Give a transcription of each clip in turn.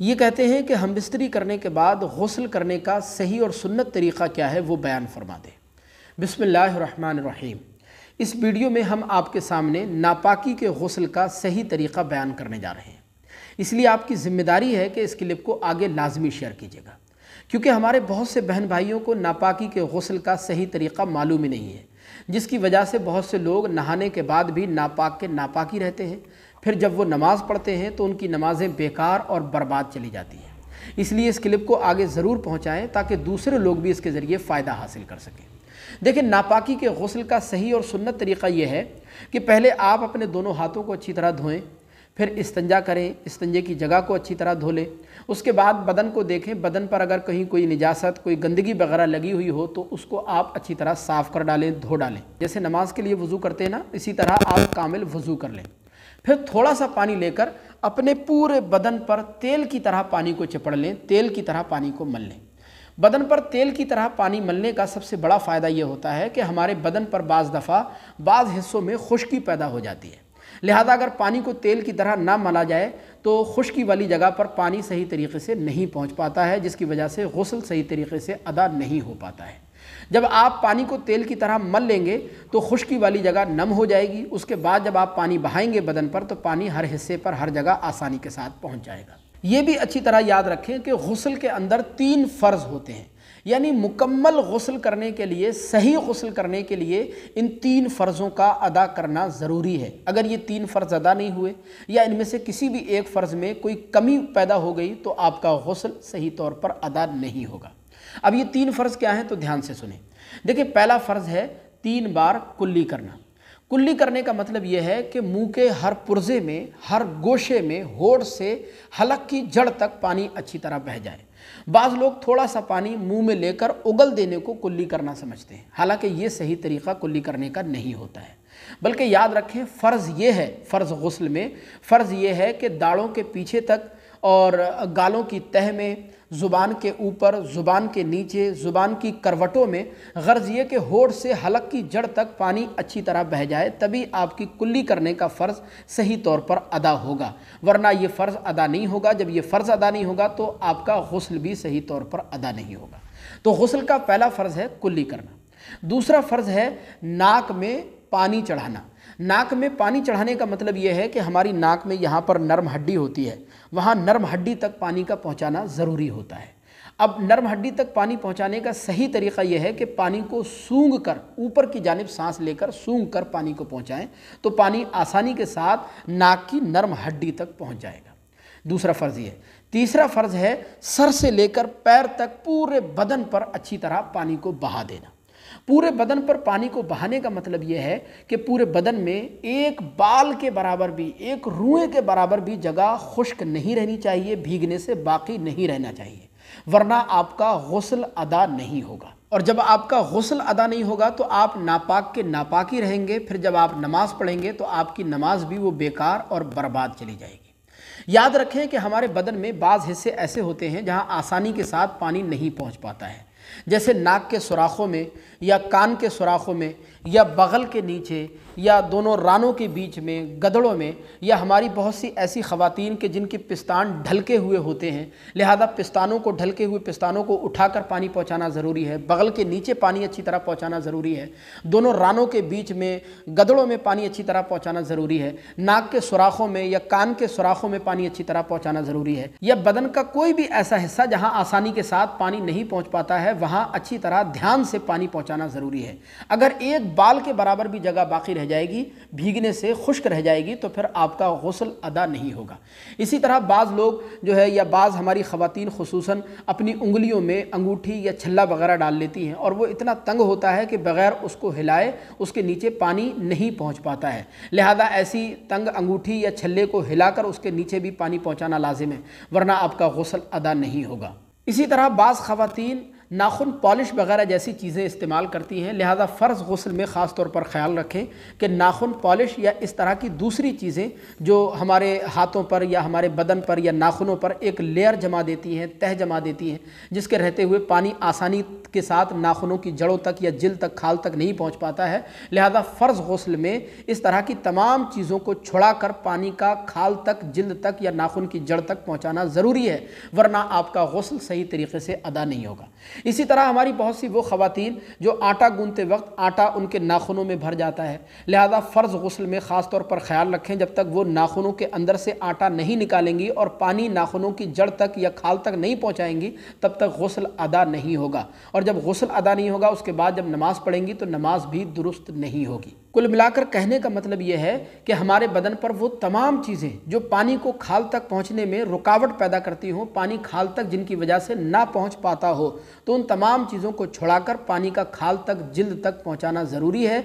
ये कहते हैं कि हम बिस्तरी करने के बाद गसल करने का सही और सुन्नत तरीक़ा क्या है वो बयान फरमा दें बिसमीम इस वीडियो में हम आपके सामने नापाकी के गसल का सही तरीक़ा बयान करने जा रहे हैं इसलिए आपकी ज़िम्मेदारी है कि इस क्लिप को आगे लाजमी शेयर कीजिएगा क्योंकि हमारे बहुत से बहन भाइयों को नापाकी के गसल का सही तरीक़ा मालूम ही नहीं है जिसकी वजह से बहुत से लोग नहाने के बाद भी नापाक के नापाकी रहते हैं फिर जब वो नमाज़ पढ़ते हैं तो उनकी नमाज़ें बेकार और बर्बाद चली जाती हैं इसलिए इस क्लिप को आगे ज़रूर पहुँचाएँ ताकि दूसरे लोग भी इसके ज़रिए फ़ायदा हासिल कर सकें देखिए नापाकी के गसल का सही और सुन्नत तरीक़ा यह है कि पहले आप अपने दोनों हाथों को अच्छी तरह धोएं फिर इस्तंजा करें इस्तंजे की जगह को अच्छी तरह धो लें उसके बाद बदन को देखें बदन पर अगर कहीं कोई निजासत कोई गंदगी वगैरह लगी हुई हो तो उसको आप अच्छी तरह साफ़ कर डालें धो डालें जैसे नमाज के लिए वज़ू करते हैं ना इसी तरह आप कामिल वज़ू कर लें फिर थोड़ा सा पानी लेकर अपने पूरे बदन पर तेल की तरह पानी को चिपड़ लें तेल की तरह पानी को मल लें बदन पर तेल की तरह पानी मलने का सबसे बड़ा फ़ायदा ये होता है कि हमारे बदन पर बाज़ दफ़ा बाज़ हिस्सों में खुश्की पैदा हो जाती है लिहाजा अगर पानी को तेल की तरह ना माना जाए तो खुश्की वाली जगह पर पानी सही तरीके से नहीं पहुंच पाता है जिसकी वजह से गसल सही तरीके से अदा नहीं हो पाता है जब आप पानी को तेल की तरह मल लेंगे तो खुश्की वाली जगह नम हो जाएगी उसके बाद जब आप पानी बहाएंगे बदन पर तो पानी हर हिस्से पर हर जगह आसानी के साथ पहुँच जाएगा ये भी अच्छी तरह याद रखें कि गसल के अंदर तीन फ़र्ज़ होते हैं यानी मुकम्मल गसल करने के लिए सही गसल करने के लिए इन तीन फ़र्ज़ों का अदा करना ज़रूरी है अगर ये तीन फ़र्ज़ अदा नहीं हुए या इनमें से किसी भी एक फ़र्ज़ में कोई कमी पैदा हो गई तो आपका गसल सही तौर पर अदा नहीं होगा अब ये तीन फ़र्ज़ क्या हैं तो ध्यान से सुने देखिए पहला फ़र्ज़ है तीन बार कुल्ली करना कुल्ली करने का मतलब यह है कि मुंह के हर पुर्जे में हर गोशे में होड़ से हलक की जड़ तक पानी अच्छी तरह बह जाए बाज़ लोग थोड़ा सा पानी मुंह में लेकर उगल देने को कुल्ली करना समझते हैं हालांकि ये सही तरीक़ा कुल्ली करने का नहीं होता है बल्कि याद रखें फ़र्ज़ ये है फ़र्ज़ गसल में फ़र्ज़ ये है कि दाड़ों के पीछे तक और गालों की तह में ज़ुबान के ऊपर ज़ुबान के नीचे ज़ुबान की करवटों में गर्ज ये कि होठ से हलक की जड़ तक पानी अच्छी तरह बह जाए तभी आपकी कुल्ली करने का फ़र्ज़ सही तौर पर अदा होगा वरना ये फ़र्ज़ अदा नहीं होगा जब ये फ़र्ज़ अदा नहीं होगा तो आपका गसल भी सही तौर पर अदा नहीं होगा तो गसल का पहला फ़र्ज़ है कुल्ली करना दूसरा फ़र्ज़ है नाक में पानी चढ़ाना नाक में पानी चढ़ाने का मतलब यह है कि हमारी नाक में यहाँ पर नर्म हड्डी होती है वहाँ नर्म हड्डी तक पानी का पहुँचाना ज़रूरी होता है अब नर्म हड्डी तक पानी पहुंचाने का सही तरीका यह है कि पानी को सूंघ कर ऊपर की जानब सांस लेकर सूंघ कर पानी को पहुंचाएं तो पानी आसानी के साथ नाक की नर्म हड्डी तक पहुंच जाएगा दूसरा फ़र्ज़ ये तीसरा फ़र्ज़ है सर से लेकर पैर तक पूरे बदन पर अच्छी तरह पानी को बहा देना पूरे बदन पर पानी को बहाने का मतलब यह है कि पूरे बदन में एक बाल के बराबर भी एक रुए के बराबर भी जगह खुश्क नहीं रहनी चाहिए भीगने से बाकी नहीं रहना चाहिए वरना आपका गसल अदा नहीं होगा और जब आपका गसल अदा नहीं होगा तो आप नापाक के नापाक ही रहेंगे फिर जब आप नमाज़ पढ़ेंगे तो आपकी नमाज भी वो बेकार और बर्बाद चली जाएगी याद रखें कि हमारे बदन में बाज़ हिस्से ऐसे होते हैं जहाँ आसानी के साथ पानी नहीं पहुँच पाता है जैसे नाक के सुराखों में या कान के सुराखों में या बगल के नीचे या दोनों रानों के बीच में गदड़ों में या हमारी बहुत सी ऐसी खवतिन के जिनके पिस्तान ढलके हुए होते हैं लिहाजा पिस्तानों को ढलके हुए पिस्तानों को उठाकर पानी पहुंचाना ज़रूरी है बगल के नीचे पानी अच्छी तरह पहुंचाना ज़रूरी है दोनों रानों के बीच में गदड़ों में पानी अच्छी तरह पहुँचाना ज़रूरी है नाक के सुराखों में या कान के सुराखों में पानी अच्छी तरह पहुँचाना ज़रूरी है या बदन का कोई भी ऐसा हिस्सा जहाँ आसानी के साथ पानी नहीं पहुँच पाता है वहाँ अच्छी तरह ध्यान से पानी पहुँचाना ज़रूरी है अगर एक बाल के बराबर भी जगह बाकी रह जाएगी भीगने से खुश्क रह जाएगी तो फिर आपका गसल अदा नहीं होगा इसी तरह बाज़ लोग जो है या बाज़ हमारी ख़वान खसूस अपनी उंगलियों में अंगूठी या छल्ला वगैरह डाल लेती हैं और वो इतना तंग होता है कि बग़ैर उसको हिलाए उसके नीचे पानी नहीं पहुँच पाता है लिहाजा ऐसी तंग अंगूठी या छल्ले को हिलाकर उसके नीचे भी पानी पहुँचाना लाजिम है वरना आपका गसल अदा नहीं होगा इसी तरह बाज़ ख़वान नाखुन पॉलिश वगैरह जैसी चीज़ें इस्तेमाल करती हैं लिहाजा फ़र्ज़ गसल में ख़ास तौर पर ख्याल रखें कि नाखुन पॉलिश या इस तरह की दूसरी चीज़ें जो हमारे हाथों पर या हमारे बदन पर या नाखूनों पर एक लेयर जमा देती हैं तह जमा देती हैं जिसके रहते हुए पानी आसानी के साथ नाखूनों की जड़ों तक या जल तक खाल तक नहीं पहुँच पाता है लिहाजा फ़र्ज़ गसल में इस तरह की तमाम चीज़ों को छुड़ा कर पानी का खाल तक जल्द तक या नाखून की जड़ तक पहुँचाना ज़रूरी है वरना आपका गसल सही तरीके से अदा नहीं होगा इसी तरह हमारी बहुत सी वो ख़वातीन जो आटा गूंते वक्त आटा उनके नाखूनों में भर जाता है लिहाजा फ़र्ज़ गसल में ख़ास तौर पर ख्याल रखें जब तक वो नाखूनों के अंदर से आटा नहीं निकालेंगी और पानी नाखूनों की जड़ तक या खाल तक नहीं पहुँचाएंगी तब तक गसल अदा नहीं होगा और जब गसल अदा नहीं होगा उसके बाद जब नमाज़ पढ़ेंगी तो नमाज भी दुरुस्त नहीं होगी कुल मिलाकर कहने का मतलब यह है कि हमारे बदन पर वो तमाम चीज़ें जो पानी को खाल तक पहुंचने में रुकावट पैदा करती हों पानी खाल तक जिनकी वजह से ना पहुंच पाता हो तो उन तमाम चीज़ों को छुड़ाकर पानी का खाल तक जिल्द तक पहुंचाना ज़रूरी है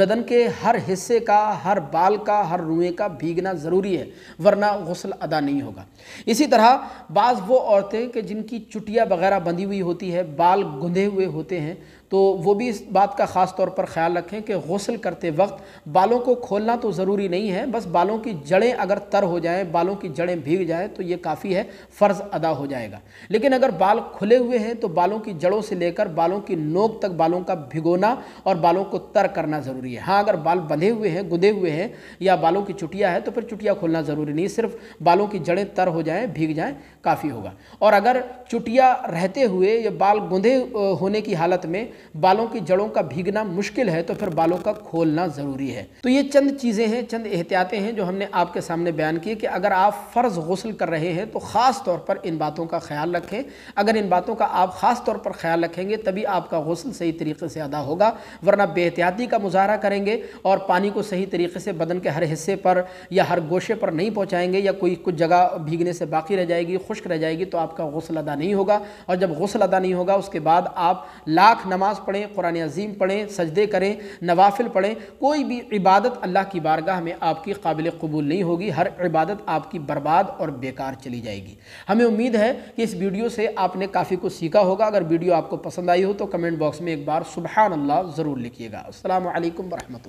बदन के हर हिस्से का हर बाल का हर रुएँ का भीगना ज़रूरी है वरना गसल अदा नहीं होगा इसी तरह बाज़ वो औरतें कि जिनकी चुटिया वगैरह बंधी हुई होती है बाल गुंधे हुए होते हैं तो वो भी इस बात का ख़ास तौर पर ख्याल रखें कि गसल करते करते वक्त बालों को खोलना तो ज़रूरी नहीं है बस बालों की जड़ें अगर तर हो जाएं बालों की जड़ें भीग जाएं तो ये काफ़ी है फ़र्ज़ अदा हो जाएगा लेकिन अगर बाल खुले हुए हैं तो बालों की जड़ों से लेकर बालों की नोक तक बालों का भिगोना और बालों को तर करना ज़रूरी है हाँ अगर बाल बंधे हुए हैं गुदे हुए हैं या बालों की चुटिया है तो फिर चुटिया खोलना ज़रूरी नहीं सिर्फ बालों की जड़ें तर हो जाएँ भीग जाएँ काफ़ी होगा और अगर चुटिया रहते हुए या बाल गुंधे होने की हालत में बालों की जड़ों का भीगना मुश्किल है तो फिर बालों का खोलना जानना ज़रूरी है तो ये चंद चीज़ें हैं चंद एहतियातें हैं जो हमने आपके सामने बयान किए कि अगर आप फ़र्ज़ गसल कर रहे हैं तो ख़ास तौर पर इन बातों का ख्याल रखें अगर इन बातों का आप ख़ास तौर पर ख्याल रखेंगे तभी आपका गसल सही तरीके से अदा होगा वरना बेहतियाती का मुजाहरा करेंगे और पानी को सही तरीके से बदन के हर हिस्से पर या हर गोशे पर नहीं पहुँचाएँगे या कोई कुछ जगह भीगने से बाकी रह जाएगी खुश्क रह जाएगी तो आपका गसल अदा नहीं होगा और जब गसल अदा नहीं होगा उसके बाद आप लाख नमाज़ पढ़ें कुरान अजीम पढ़ें सजदे करें नवाफिल पढ़ें कोई भी इबादत अल्लाह की बारगाह में आपकी काबिल कबूल नहीं होगी हर इबादत आपकी बर्बाद और बेकार चली जाएगी हमें उम्मीद है कि इस वीडियो से आपने काफ़ी कुछ सीखा होगा अगर वीडियो आपको पसंद आई हो तो कमेंट बॉक्स में एक बार सुबह अल्लाह ज़रूर लिखिएगा असल वरहमत